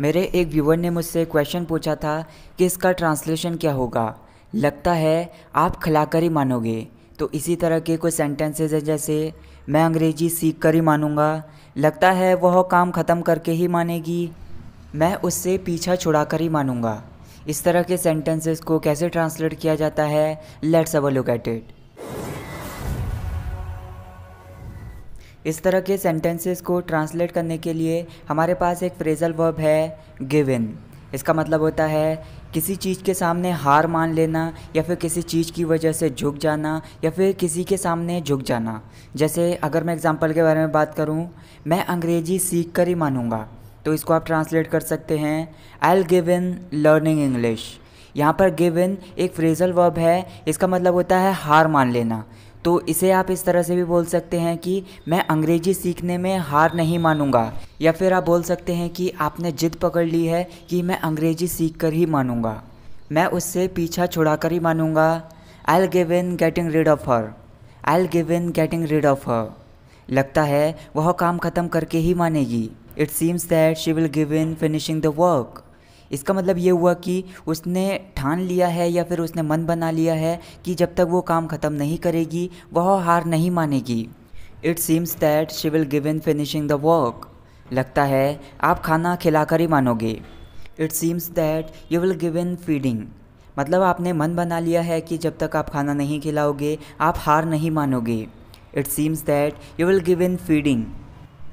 मेरे एक व्यूवर ने मुझसे क्वेश्चन पूछा था कि इसका ट्रांसलेशन क्या होगा लगता है आप खिलाकर ही मानोगे तो इसी तरह के कुछ सेंटेंसेज है जैसे मैं अंग्रेज़ी सीख कर ही मानूंगा लगता है वह काम ख़त्म करके ही मानेगी मैं उससे पीछा छुड़ा कर ही मानूंगा इस तरह के सेंटेंसेस को कैसे ट्रांसलेट किया जाता है let's our look at it इस तरह के सेंटेंसेस को ट्रांसलेट करने के लिए हमारे पास एक फ्रेजल वर्ब है गिवन इसका मतलब होता है किसी चीज़ के सामने हार मान लेना या फिर किसी चीज़ की वजह से झुक जाना या फिर किसी के सामने झुक जाना जैसे अगर मैं एग्ज़ाम्पल के बारे में बात करूँ मैं अंग्रेज़ी सीख कर ही मानूंगा तो इसको आप ट्रांसलेट कर सकते हैं I'll give in learning English यहाँ पर गिव इन एक फ्रेजल वर्ब है इसका मतलब होता है हार मान लेना तो इसे आप इस तरह से भी बोल सकते हैं कि मैं अंग्रेजी सीखने में हार नहीं मानूंगा या फिर आप बोल सकते हैं कि आपने जिद पकड़ ली है कि मैं अंग्रेजी सीख कर ही मानूंगा मैं उससे पीछा छुड़ा कर ही मानूंगा I'll give in getting rid of her I'll give in getting rid of her लगता है वह काम ख़त्म करके ही मानेगी it seems that she will give in finishing the work इसका मतलब ये हुआ कि उसने ठान लिया है या फिर उसने मन बना लिया है कि जब तक वो काम ख़त्म नहीं करेगी वह हार नहीं मानेगी it seems that she will give in finishing the work लगता है आप खाना खिलाकर ही मानोगे it seems that you will give in feeding मतलब आपने मन बना लिया है कि जब तक आप खाना नहीं खिलाओगे आप हार नहीं मानोगे it seems that you will give in feeding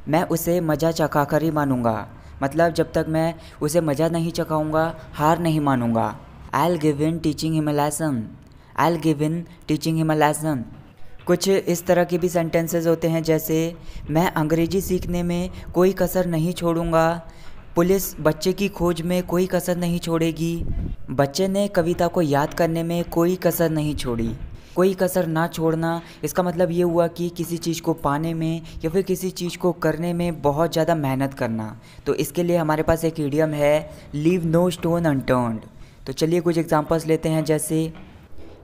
मैं उसे मज़ा चखा कर ही मानूंगा मतलब जब तक मैं उसे मज़ा नहीं चखाऊंगा हार नहीं मानूंगा I'll give in teaching him lesson I'll give in teaching him lesson कुछ इस तरह के भी सेंटेंसेस होते हैं जैसे मैं अंग्रेज़ी सीखने में कोई कसर नहीं छोड़ूंगा पुलिस बच्चे की खोज में कोई कसर नहीं छोड़ेगी बच्चे ने कविता को याद करने में कोई कसर नहीं छोड़ी कोई कसर ना छोड़ना इसका मतलब ये हुआ कि किसी चीज़ को पाने में या फिर किसी चीज़ को करने में बहुत ज़्यादा मेहनत करना तो इसके लिए हमारे पास एक ईडियम है लीव नो स्टोन अनटर्नड तो चलिए कुछ एग्जांपल्स लेते हैं जैसे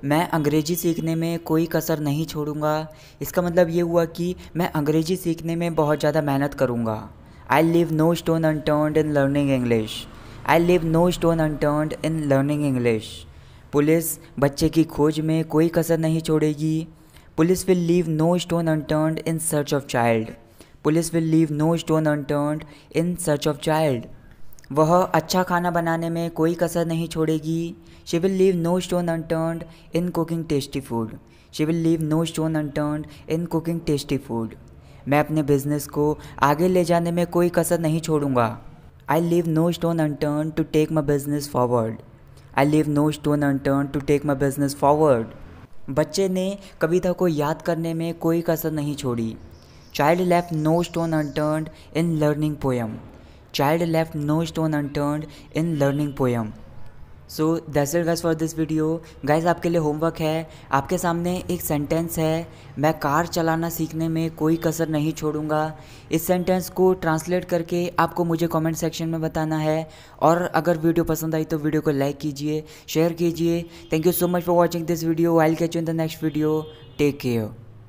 मैं अंग्रेज़ी सीखने में कोई कसर नहीं छोड़ूंगा इसका मतलब ये हुआ कि मैं अंग्रेज़ी सीखने में बहुत ज़्यादा मेहनत करूँगा I live no stone unturned in learning English I live no stone unturned in learning English police बच्चे की खोज में कोई कसर नहीं छोड़ेगी police will leave no stone unturn in search of child police will leave no stone unturn in search of child वह अच्छा खाना बनाने में कोई कसर नहीं छोड़ेगी she will leave no stone unturn in cooking tasty food she will leave no stone unturn in cooking tasty food मैं अपने बिजनेस को आगे ले जाने में कोई कसर नहीं छोड़ूंगा I leave no stone unturn to take my business forward I live no stone unturn to take my business forward बच्चे ने कविता को याद करने में कोई कसर नहीं छोड़ी child left no stone unturn in learning poem child left no stone unturn in learning poem so that's it guys for this video guys आपके लिए होमवर्क है आपके सामने एक सेंटेंस है मैं कार चलाना सीखने में कोई कसर नहीं छोड़ूंगा इस सेंटेंस को ट्रांसलेट करके आपको मुझे कमेंट सेक्शन में बताना है और अगर वीडियो पसंद आई तो वीडियो को लाइक कीजिए शेयर कीजिए thank you so much for watching this video I catch you in the next video take care